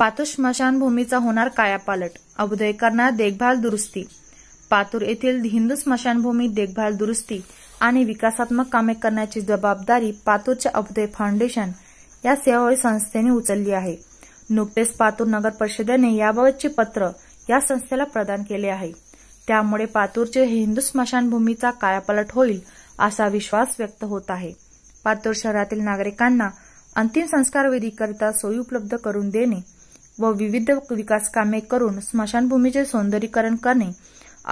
पातूर स्मशानभूमीचा होणार कायापालट अभुदय करणार देखभाल दुरुस्ती पातूर येथील हिंदू स्मशानभूमी देखभाल दुरुस्ती आणि विकासात्मक कामे करण्याची जबाबदारी पातूरच्या अभुदय फाउंडेशन या सेवाभावी संस्थेने उचलली आहे नुकतेच पातूर नगर परिषदेने याबाबतचे पत्र या संस्थेला प्रदान केले आहे त्यामुळे पातूरचे हिंदू स्मशानभूमीचा कायापालट होईल असा विश्वास व्यक्त होत आहे पातूर शहरातील नागरिकांना अंतिम संस्कारविधीकरिता सोयी उपलब्ध करून देणे व विविध विकास कामे करून स्मशानभूमीचे सौंदर्यीकरण करणे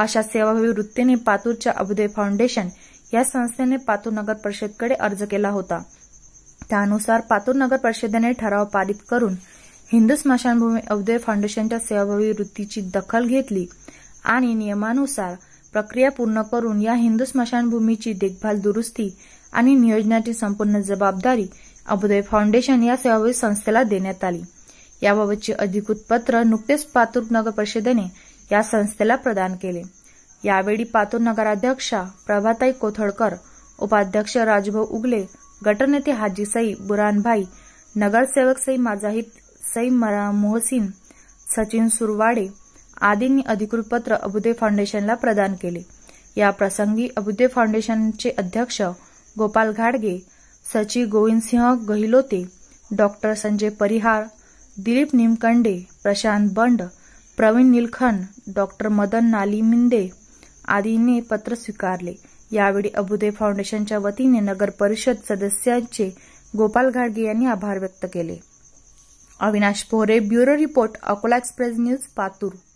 अशा सेवाभावी वृत्तीने पातूरच्या अभुदय फाउंडेशन या संस्थेने पातूर नगर परिषदेकडे अर्ज केला होता त्यानुसार पातूर नगर परिषदेने ठराव पारित करून हिंदू स्मशानभूमी अवदय फाउंडेशनच्या सेवाभावी वृत्तीची दखल घेतली आणि नियमानुसार प्रक्रिया पूर्ण करून या हिंदू स्मशानभूमीची देखभाल दुरुस्ती आणि नियोजनाची संपूर्ण जबाबदारी अभुदय फाउंडेशन या सेवाभावी संस्थेला देण्यात आली याबाबतची अधिकृत पत्र नुकतेच पातूर नगर परिषदेने या संस्थेला प्रदान केले यावेळी पातूर नगराध्यक्षा प्रभाताई कोथळकर उपाध्यक्ष राजभाऊ उगले गटनेते हाजी सई बुरानभाई नगरसेवक सई माजाहिद सई मोहसिन सचिन सुरवाडे आदींनी अधिकृत पत्र अबुदे फाउंडेशनला प्रदान केले या प्रसंगी अबुदे फाउंडेशनचे अध्यक्ष गोपाल घाडगे सचिव गोविंदसिंह गहिलोते डॉक्टर संजय परिहार दिलीप निमकंडे प्रशांत बंड प्रवीण निलखन डॉक्टर मदन नाली मिंदे आदींनी पत्र स्वीकारले यावेळी अबुदे फाउंडेशनच्या वतीने नगर परिषद सदस्यांचे गोपाल घाडगे यांनी आभार व्यक्त केले Avinash Pohare bureau report Akola express news Patur